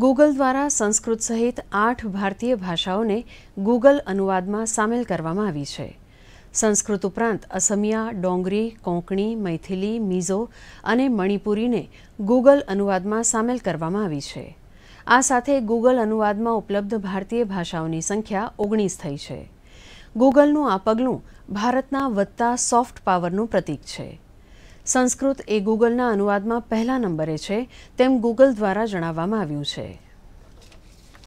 Google દ્વારા સંસ્કૃત સહિત આઠ ભારતીય ભાષાઓને ગૂગલ અનુવાદમાં સામેલ કરવામાં આવી છે સંસ્કૃત ઉપરાંત અસમિયા ડોંગરી કોંકણી મૈથિલી મિઝો અને મણિપુરીને ગૂગલ અનુવાદમાં સામેલ કરવામાં આવી છે આ સાથે ગૂગલ અનુવાદમાં ઉપલબ્ધ ભારતીય ભાષાઓની સંખ્યા ઓગણીસ થઈ છે ગૂગલનું આ પગલું ભારતના વધતા સોફ્ટ પાવરનું પ્રતીક છે સંસ્કૃત એ ગૂગલના અનુવાદમાં પહેલા નંબરે છે તેમ ગૂગલ દ્વારા જણાવવામાં આવ્યું છે